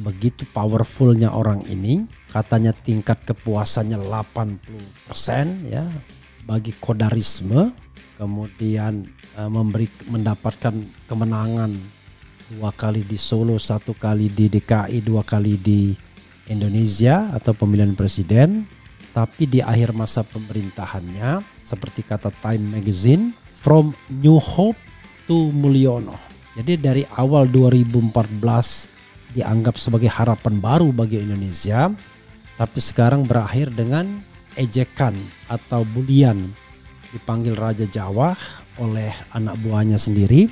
begitu powerfulnya orang ini katanya tingkat kepuasannya 80% ya bagi kodarisme kemudian uh, memberi mendapatkan kemenangan dua kali di Solo satu kali di DKI dua kali di Indonesia atau pemilihan presiden tapi di akhir masa pemerintahannya seperti kata Time Magazine from New Hope to Mulyono jadi dari awal 2014 dianggap sebagai harapan baru bagi Indonesia, tapi sekarang berakhir dengan ejekan atau bulian dipanggil Raja Jawa oleh anak buahnya sendiri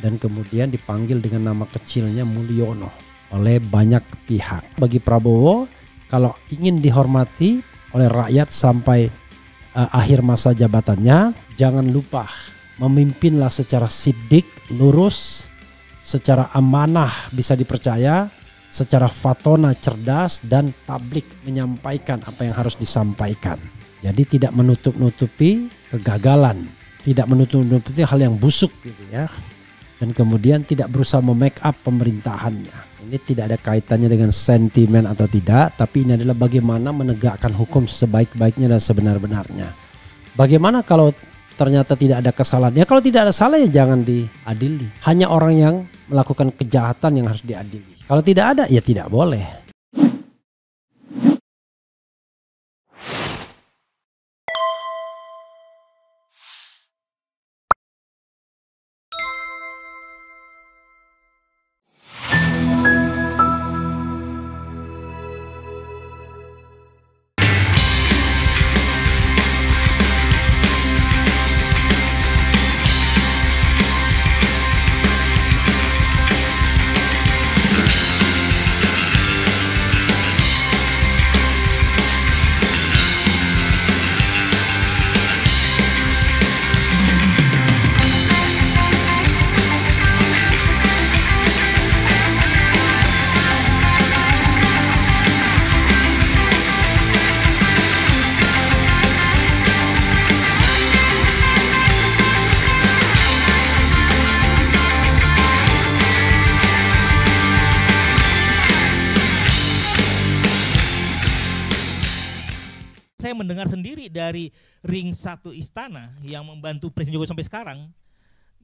dan kemudian dipanggil dengan nama kecilnya Mulyono oleh banyak pihak. Bagi Prabowo, kalau ingin dihormati oleh rakyat sampai uh, akhir masa jabatannya, jangan lupa memimpinlah secara sidik, lurus, secara amanah bisa dipercaya, secara fatona cerdas dan publik menyampaikan apa yang harus disampaikan. Jadi tidak menutup-nutupi kegagalan, tidak menutup-nutupi hal yang busuk gitu ya. Dan kemudian tidak berusaha memake up pemerintahannya. Ini tidak ada kaitannya dengan sentimen atau tidak, tapi ini adalah bagaimana menegakkan hukum sebaik-baiknya dan sebenar-benarnya. Bagaimana kalau ternyata tidak ada kesalahan. Ya kalau tidak ada salah ya jangan diadili. Hanya orang yang melakukan kejahatan yang harus diadili. Kalau tidak ada ya tidak boleh. dengar sendiri dari ring satu istana yang membantu Presiden Jokowi sampai sekarang,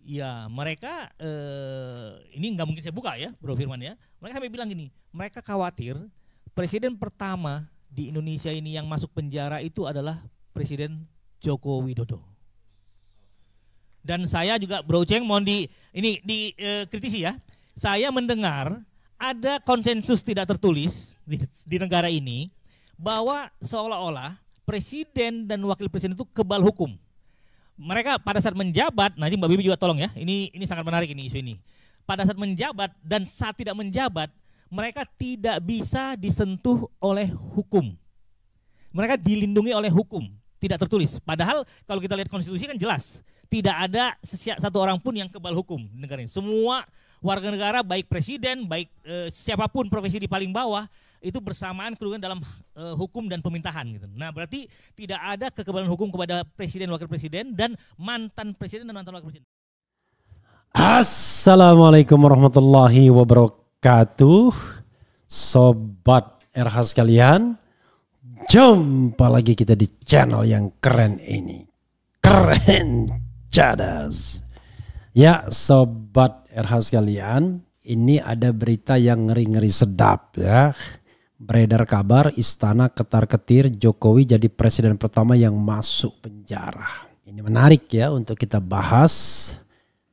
ya mereka eh, ini nggak mungkin saya buka ya, Bro Firman ya. Mereka sampai bilang gini, mereka khawatir presiden pertama di Indonesia ini yang masuk penjara itu adalah Presiden Joko Widodo. Dan saya juga Bro Ceng mohon di ini dikritisi eh, ya. Saya mendengar ada konsensus tidak tertulis di, di negara ini bahwa seolah-olah presiden dan wakil presiden itu kebal hukum. Mereka pada saat menjabat, nanti Mbak Bibi juga tolong ya, ini ini sangat menarik ini isu ini. Pada saat menjabat dan saat tidak menjabat, mereka tidak bisa disentuh oleh hukum. Mereka dilindungi oleh hukum, tidak tertulis. Padahal kalau kita lihat konstitusi kan jelas, tidak ada satu orang pun yang kebal hukum negara ini. Semua warga negara baik presiden, baik e, siapapun profesi di paling bawah itu bersamaan kerugian dalam uh, hukum dan pemerintahan gitu. Nah, berarti tidak ada kekebalan hukum kepada presiden wakil presiden dan mantan presiden dan mantan wakil presiden. Assalamualaikum warahmatullahi wabarakatuh. Sobat RH sekalian, jumpa lagi kita di channel yang keren ini. Keren cadas. Ya, sobat RH sekalian, ini ada berita yang ngeri-ngeri sedap ya Beredar kabar istana ketar-ketir Jokowi jadi presiden pertama yang masuk penjara. Ini menarik ya untuk kita bahas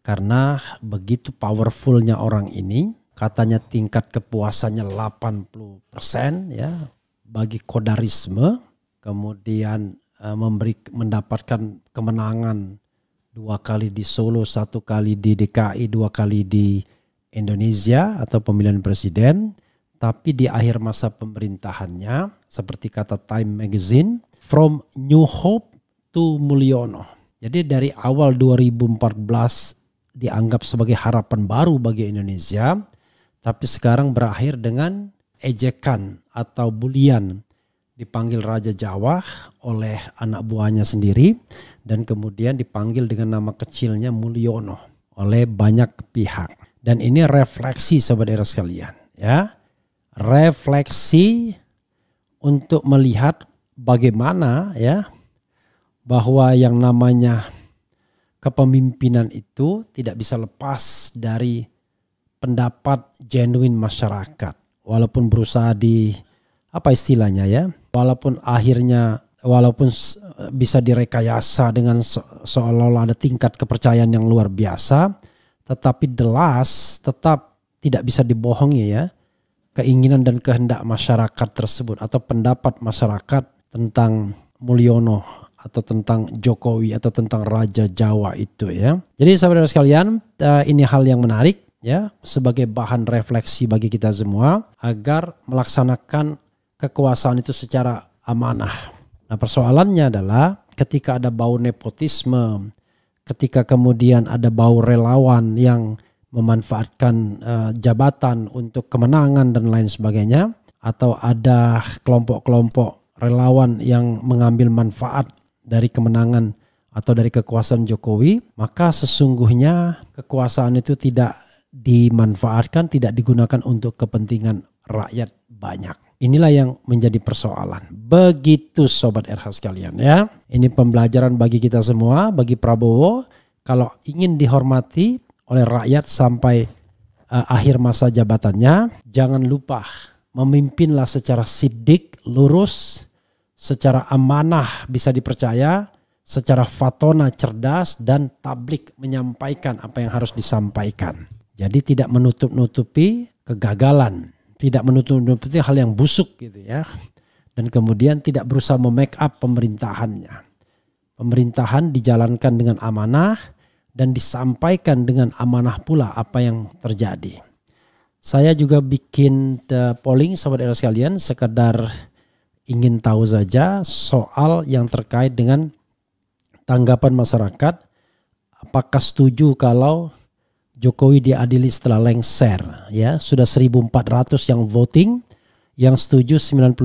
karena begitu powerfulnya orang ini katanya tingkat kepuasannya 80% ya bagi kodarisme kemudian e, memberi mendapatkan kemenangan dua kali di Solo, satu kali di DKI, dua kali di Indonesia atau pemilihan presiden tapi di akhir masa pemerintahannya, seperti kata Time Magazine, from New Hope to Mulyono. Jadi dari awal 2014 dianggap sebagai harapan baru bagi Indonesia, tapi sekarang berakhir dengan ejekan atau bulian dipanggil Raja Jawa oleh anak buahnya sendiri dan kemudian dipanggil dengan nama kecilnya Mulyono oleh banyak pihak. Dan ini refleksi saudara sekalian ya refleksi untuk melihat bagaimana ya bahwa yang namanya kepemimpinan itu tidak bisa lepas dari pendapat genuine masyarakat walaupun berusaha di apa istilahnya ya walaupun akhirnya walaupun bisa direkayasa dengan seolah-olah ada tingkat kepercayaan yang luar biasa tetapi delas tetap tidak bisa dibohongi ya keinginan dan kehendak masyarakat tersebut atau pendapat masyarakat tentang Mulyono atau tentang Jokowi atau tentang Raja Jawa itu ya. Jadi saudara sekalian, eh, ini hal yang menarik ya sebagai bahan refleksi bagi kita semua agar melaksanakan kekuasaan itu secara amanah. Nah, persoalannya adalah ketika ada bau nepotisme, ketika kemudian ada bau relawan yang memanfaatkan uh, jabatan untuk kemenangan dan lain sebagainya atau ada kelompok-kelompok relawan yang mengambil manfaat dari kemenangan atau dari kekuasaan Jokowi, maka sesungguhnya kekuasaan itu tidak dimanfaatkan, tidak digunakan untuk kepentingan rakyat banyak. Inilah yang menjadi persoalan. Begitu sobat RH sekalian ya. Ini pembelajaran bagi kita semua, bagi Prabowo, kalau ingin dihormati, oleh rakyat sampai uh, akhir masa jabatannya. Jangan lupa memimpinlah secara sidik, lurus, secara amanah bisa dipercaya, secara fatona cerdas dan tablik menyampaikan apa yang harus disampaikan. Jadi tidak menutup-nutupi kegagalan, tidak menutup-nutupi hal yang busuk gitu ya. Dan kemudian tidak berusaha memake up pemerintahannya. Pemerintahan dijalankan dengan amanah, dan disampaikan dengan amanah pula apa yang terjadi. Saya juga bikin polling sahabat era sekalian sekedar ingin tahu saja soal yang terkait dengan tanggapan masyarakat apakah setuju kalau Jokowi diadili setelah lengser ya sudah 1400 yang voting yang setuju 96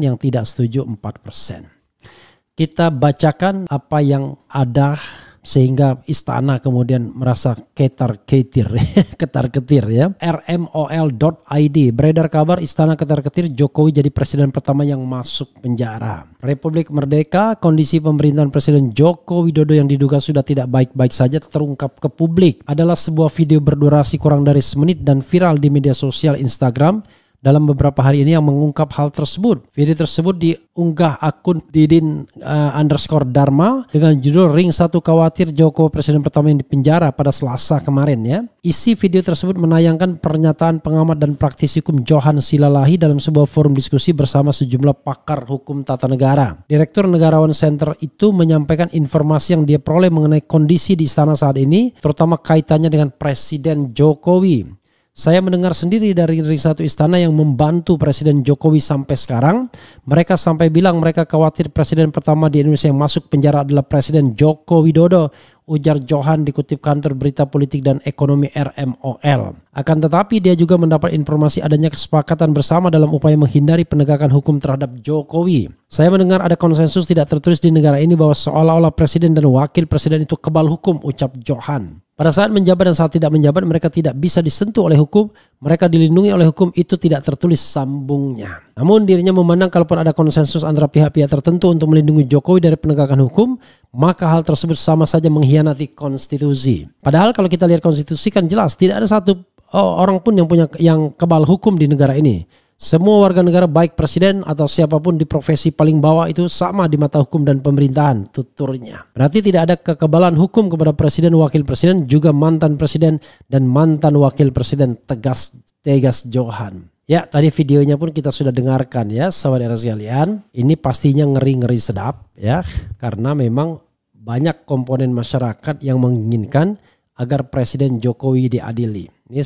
yang tidak setuju 4 kita bacakan apa yang ada sehingga istana kemudian merasa ketar-ketir, ketar-ketir ya. RMOL.id beredar kabar istana ketar-ketir Jokowi jadi presiden pertama yang masuk penjara. Republik Merdeka, kondisi pemerintahan Presiden Joko Widodo yang diduga sudah tidak baik-baik saja terungkap ke publik. Adalah sebuah video berdurasi kurang dari semenit dan viral di media sosial Instagram dalam beberapa hari ini yang mengungkap hal tersebut. Video tersebut diunggah akun Didin uh, underscore Dharma dengan judul Ring satu Khawatir Joko Presiden pertama yang dipenjara pada Selasa kemarin ya. Isi video tersebut menayangkan pernyataan pengamat dan praktisi hukum Johan Silalahi dalam sebuah forum diskusi bersama sejumlah pakar hukum tata negara. Direktur Negarawan Center itu menyampaikan informasi yang dia peroleh mengenai kondisi di istana saat ini, terutama kaitannya dengan Presiden Jokowi. Saya mendengar sendiri dari riset satu istana yang membantu Presiden Jokowi sampai sekarang. Mereka sampai bilang mereka khawatir presiden pertama di Indonesia yang masuk penjara adalah Presiden Joko Widodo. Ujar Johan dikutip kantor berita politik dan ekonomi RMOL. Akan tetapi dia juga mendapat informasi adanya kesepakatan bersama dalam upaya menghindari penegakan hukum terhadap Jokowi. Saya mendengar ada konsensus tidak tertulis di negara ini bahwa seolah-olah presiden dan wakil presiden itu kebal hukum, ucap Johan. Pada saat menjabat dan saat tidak menjabat mereka tidak bisa disentuh oleh hukum, mereka dilindungi oleh hukum itu tidak tertulis sambungnya. Namun dirinya memandang kalaupun ada konsensus antara pihak-pihak tertentu untuk melindungi Jokowi dari penegakan hukum, maka hal tersebut sama saja mengkhianati konstitusi. Padahal kalau kita lihat konstitusi kan jelas tidak ada satu eh, orang pun yang punya yang kebal hukum di negara ini. Semua warga negara baik presiden atau siapapun di profesi paling bawah itu sama di mata hukum dan pemerintahan, tuturnya. Berarti tidak ada kekebalan hukum kepada presiden, wakil presiden, juga mantan presiden dan mantan wakil presiden tegas Tegas Johan. Ya, tadi videonya pun kita sudah dengarkan ya, saudara sekalian. Ini pastinya ngeri-ngeri sedap ya, karena memang banyak komponen masyarakat yang menginginkan agar Presiden Jokowi diadili. Ini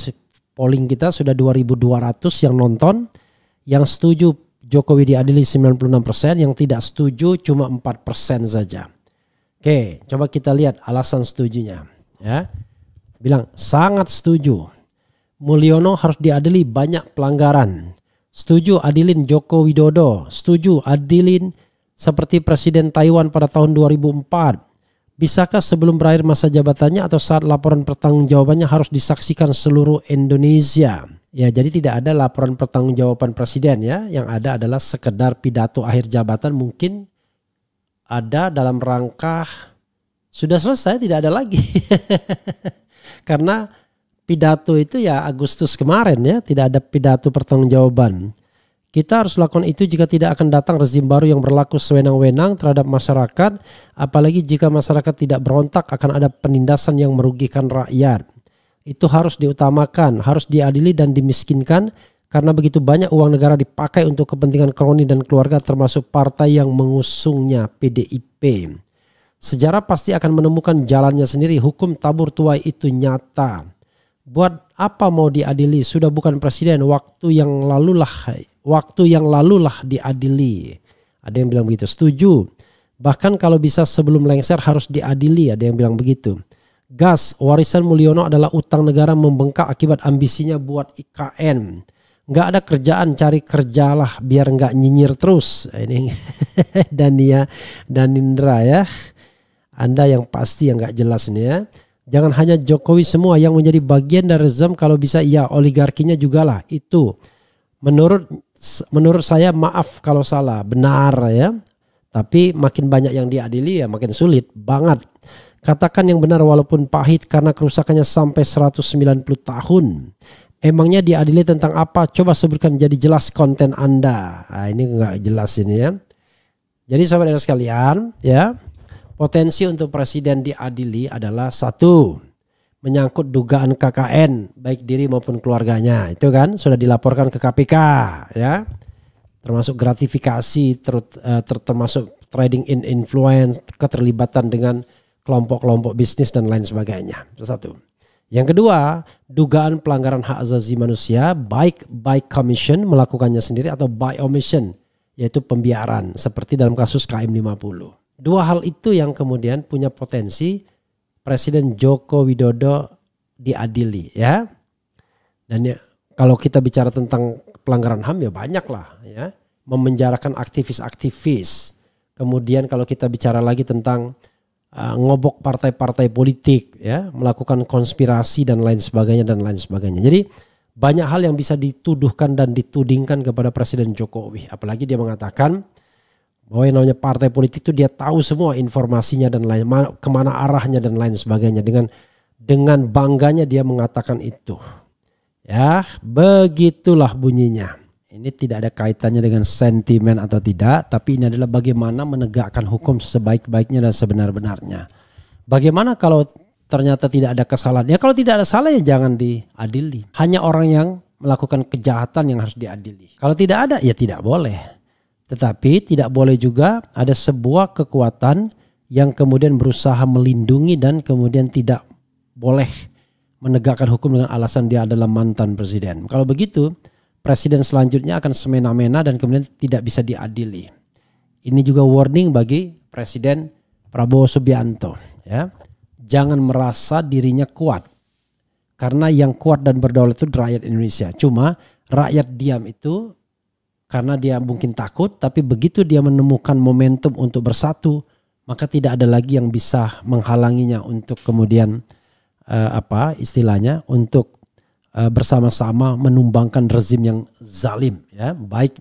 polling kita sudah 2200 yang nonton yang setuju Jokowi diadili 96%, yang tidak setuju cuma 4% saja. Oke, coba kita lihat alasan setujunya. Ya. Bilang sangat setuju. Mulyono harus diadili banyak pelanggaran. Setuju adilin Joko Widodo. Setuju adilin seperti Presiden Taiwan pada tahun 2004. Bisakah sebelum berakhir masa jabatannya atau saat laporan pertanggungjawabannya harus disaksikan seluruh Indonesia? Ya, jadi tidak ada laporan pertanggungjawaban presiden ya. Yang ada adalah sekedar pidato akhir jabatan mungkin ada dalam rangka sudah selesai tidak ada lagi. Karena pidato itu ya Agustus kemarin ya, tidak ada pidato pertanggungjawaban. Kita harus lakukan itu jika tidak akan datang rezim baru yang berlaku sewenang-wenang terhadap masyarakat, apalagi jika masyarakat tidak berontak akan ada penindasan yang merugikan rakyat itu harus diutamakan, harus diadili dan dimiskinkan karena begitu banyak uang negara dipakai untuk kepentingan kroni dan keluarga termasuk partai yang mengusungnya PDIP. Sejarah pasti akan menemukan jalannya sendiri, hukum tabur tuai itu nyata. Buat apa mau diadili? Sudah bukan presiden, waktu yang lalu lah waktu yang lalu lah diadili. Ada yang bilang begitu, setuju. Bahkan kalau bisa sebelum lengser harus diadili, ada yang bilang begitu. Gas, warisan Mulyono adalah utang negara membengkak akibat ambisinya buat IKN. Nggak ada kerjaan, cari kerjalah biar nggak nyinyir terus. Nah, ini Dania dan Indra ya. Anda yang pasti yang nggak jelas ini ya. Jangan hanya Jokowi semua yang menjadi bagian dari rezim kalau bisa ya oligarkinya juga lah itu. Menurut menurut saya maaf kalau salah benar ya. Tapi makin banyak yang diadili ya makin sulit banget. Katakan yang benar walaupun pahit karena kerusakannya sampai 190 tahun. Emangnya diadili tentang apa? Coba sebutkan jadi jelas konten Anda. Nah, ini nggak jelas ini ya. Jadi sahabat era sekalian, ya potensi untuk presiden diadili adalah satu menyangkut dugaan KKN baik diri maupun keluarganya itu kan sudah dilaporkan ke KPK ya termasuk gratifikasi ter, eh, ter, termasuk trading in influence keterlibatan dengan kelompok-kelompok bisnis dan lain sebagainya. satu. Yang kedua, dugaan pelanggaran hak asasi manusia baik by commission melakukannya sendiri atau by omission yaitu pembiaran seperti dalam kasus KM50. Dua hal itu yang kemudian punya potensi Presiden Joko Widodo diadili ya. Dan ya, kalau kita bicara tentang pelanggaran HAM ya banyak lah ya. Memenjarakan aktivis-aktivis. Kemudian kalau kita bicara lagi tentang Eh, ngobok partai-partai politik ya melakukan konspirasi dan lain sebagainya dan lain sebagainya jadi banyak hal yang bisa dituduhkan dan ditudingkan kepada Presiden Jokowi apalagi dia mengatakan bahwa yang namanya partai politik itu dia tahu semua informasinya dan lain kemana arahnya dan lain sebagainya dengan dengan bangganya dia mengatakan itu ya begitulah bunyinya ini tidak ada kaitannya dengan sentimen atau tidak, tapi ini adalah bagaimana menegakkan hukum sebaik-baiknya dan sebenar-benarnya. Bagaimana kalau ternyata tidak ada kesalahan? Ya kalau tidak ada salah ya jangan diadili. Hanya orang yang melakukan kejahatan yang harus diadili. Kalau tidak ada ya tidak boleh. Tetapi tidak boleh juga ada sebuah kekuatan yang kemudian berusaha melindungi dan kemudian tidak boleh menegakkan hukum dengan alasan dia adalah mantan presiden. Kalau begitu, presiden selanjutnya akan semena-mena dan kemudian tidak bisa diadili. Ini juga warning bagi Presiden Prabowo Subianto. Ya. Jangan merasa dirinya kuat. Karena yang kuat dan berdaulat itu rakyat Indonesia. Cuma rakyat diam itu karena dia mungkin takut, tapi begitu dia menemukan momentum untuk bersatu, maka tidak ada lagi yang bisa menghalanginya untuk kemudian uh, apa istilahnya untuk Eh, bersama-sama menumbangkan rezim yang zalim ya baik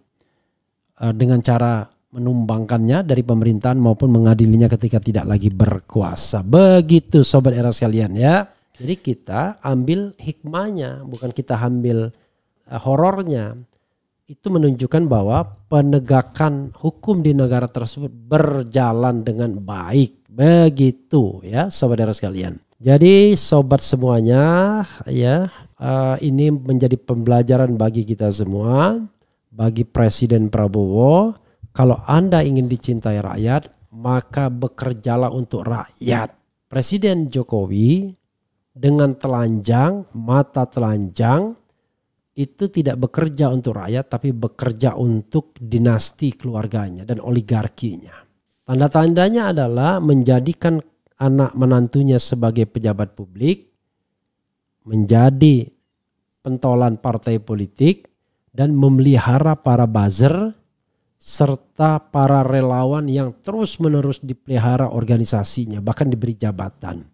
eh, dengan cara menumbangkannya dari pemerintahan maupun mengadilinya ketika tidak lagi berkuasa. Begitu sobat era sekalian ya. Jadi kita ambil hikmahnya, bukan kita ambil eh, horornya. Itu menunjukkan bahwa penegakan hukum di negara tersebut berjalan dengan baik. Begitu ya sobat era sekalian. Jadi sobat semuanya ya uh, ini menjadi pembelajaran bagi kita semua, bagi Presiden Prabowo. Kalau Anda ingin dicintai rakyat, maka bekerjalah untuk rakyat. Presiden Jokowi dengan telanjang, mata telanjang, itu tidak bekerja untuk rakyat tapi bekerja untuk dinasti keluarganya dan oligarkinya. Tanda-tandanya adalah menjadikan anak menantunya sebagai pejabat publik menjadi pentolan partai politik dan memelihara para buzzer serta para relawan yang terus-menerus dipelihara organisasinya bahkan diberi jabatan.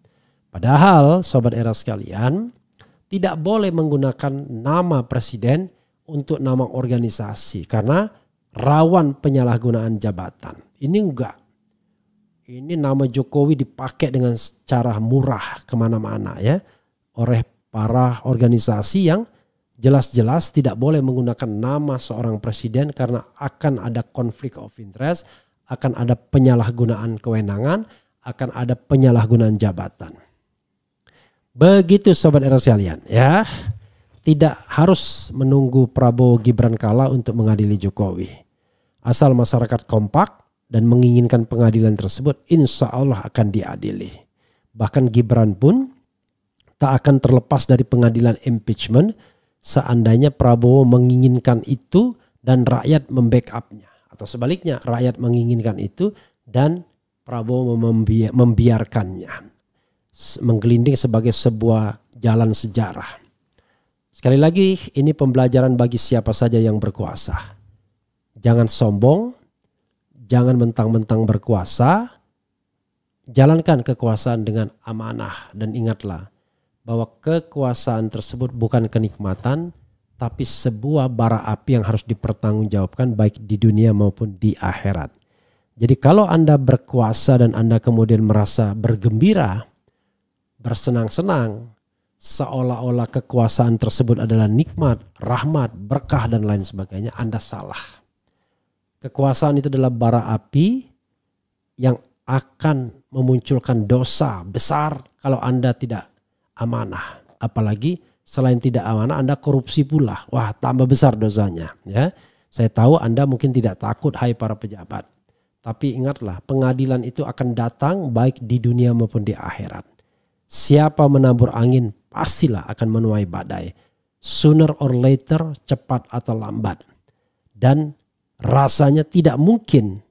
Padahal sobat era sekalian tidak boleh menggunakan nama presiden untuk nama organisasi karena rawan penyalahgunaan jabatan. Ini enggak ini nama Jokowi dipakai dengan cara murah kemana-mana ya oleh para organisasi yang jelas-jelas tidak boleh menggunakan nama seorang presiden karena akan ada konflik of interest, akan ada penyalahgunaan kewenangan, akan ada penyalahgunaan jabatan. Begitu sobat era sekalian ya. Tidak harus menunggu Prabowo Gibran kalah untuk mengadili Jokowi. Asal masyarakat kompak, dan menginginkan pengadilan tersebut, insya Allah akan diadili. Bahkan Gibran pun tak akan terlepas dari pengadilan impeachment seandainya Prabowo menginginkan itu dan rakyat membackupnya. Atau sebaliknya, rakyat menginginkan itu dan Prabowo membiarkannya. Menggelinding sebagai sebuah jalan sejarah. Sekali lagi, ini pembelajaran bagi siapa saja yang berkuasa. Jangan sombong, Jangan mentang-mentang berkuasa, jalankan kekuasaan dengan amanah dan ingatlah bahwa kekuasaan tersebut bukan kenikmatan tapi sebuah bara api yang harus dipertanggungjawabkan baik di dunia maupun di akhirat. Jadi kalau Anda berkuasa dan Anda kemudian merasa bergembira, bersenang-senang, seolah-olah kekuasaan tersebut adalah nikmat, rahmat, berkah dan lain sebagainya, Anda salah. Kekuasaan itu adalah bara api yang akan memunculkan dosa besar kalau Anda tidak amanah. Apalagi selain tidak amanah Anda korupsi pula. Wah, tambah besar dosanya, ya. Saya tahu Anda mungkin tidak takut hai para pejabat. Tapi ingatlah, pengadilan itu akan datang baik di dunia maupun di akhirat. Siapa menabur angin pastilah akan menuai badai. Sooner or later, cepat atau lambat. Dan rasanya tidak mungkin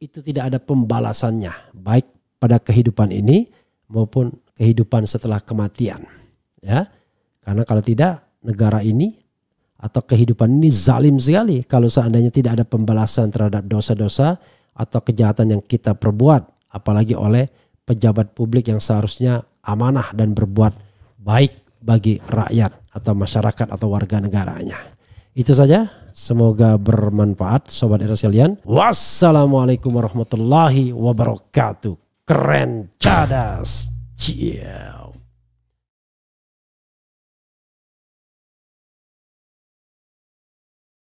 itu tidak ada pembalasannya baik pada kehidupan ini maupun kehidupan setelah kematian ya karena kalau tidak negara ini atau kehidupan ini zalim sekali kalau seandainya tidak ada pembalasan terhadap dosa-dosa atau kejahatan yang kita perbuat apalagi oleh pejabat publik yang seharusnya amanah dan berbuat baik bagi rakyat atau masyarakat atau warga negaranya. Itu saja Semoga bermanfaat sobat era sekalian. Wassalamualaikum warahmatullahi wabarakatuh. Keren cadas. Ciao.